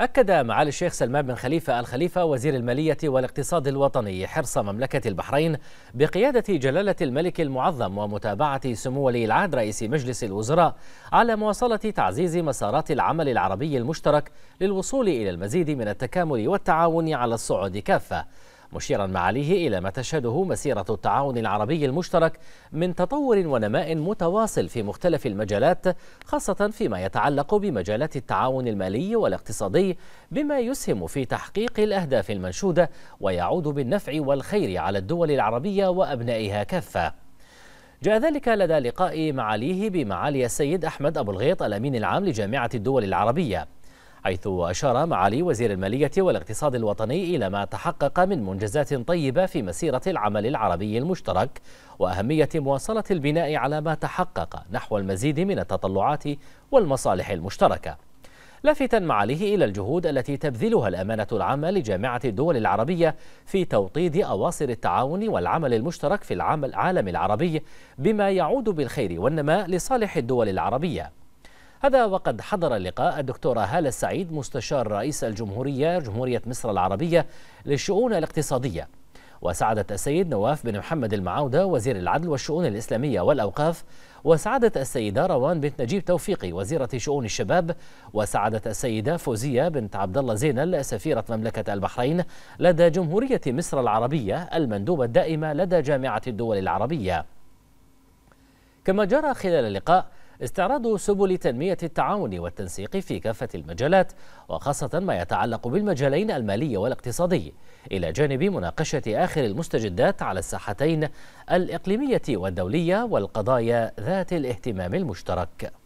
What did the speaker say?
أكد معالي الشيخ سلمان بن خليفة الخليفة وزير المالية والاقتصاد الوطني حرص مملكة البحرين بقيادة جلالة الملك المعظم ومتابعة سمو ولي العهد رئيس مجلس الوزراء على مواصلة تعزيز مسارات العمل العربي المشترك للوصول إلى المزيد من التكامل والتعاون على الصعود كافة مشيرا معاليه إلى ما تشهده مسيرة التعاون العربي المشترك من تطور ونماء متواصل في مختلف المجالات خاصة فيما يتعلق بمجالات التعاون المالي والاقتصادي بما يسهم في تحقيق الأهداف المنشودة ويعود بالنفع والخير على الدول العربية وأبنائها كافة جاء ذلك لدى لقاء معاليه بمعالي السيد أحمد أبو الغيط الأمين العام لجامعة الدول العربية حيث أشار معالي وزير المالية والاقتصاد الوطني إلى ما تحقق من منجزات طيبة في مسيرة العمل العربي المشترك وأهمية مواصلة البناء على ما تحقق نحو المزيد من التطلعات والمصالح المشتركة لافتا معاليه إلى الجهود التي تبذلها الأمانة العامة لجامعة الدول العربية في توطيد أواصر التعاون والعمل المشترك في العالم العربي بما يعود بالخير والنماء لصالح الدول العربية هذا وقد حضر اللقاء الدكتورة هالة السعيد مستشار رئيس الجمهورية جمهورية مصر العربية للشؤون الاقتصادية وسعادة السيد نواف بن محمد المعاودة وزير العدل والشؤون الإسلامية والأوقاف وسعادة السيدة روان بنت نجيب توفيقي وزيرة شؤون الشباب وسعادة السيدة فوزية بنت عبد الله زينل سفيرة مملكة البحرين لدى جمهورية مصر العربية المندوبة الدائمة لدى جامعة الدول العربية كما جرى خلال اللقاء استعراض سبل تنمية التعاون والتنسيق في كافة المجالات وخاصة ما يتعلق بالمجالين المالي والاقتصادي إلى جانب مناقشة آخر المستجدات على الساحتين الإقليمية والدولية والقضايا ذات الاهتمام المشترك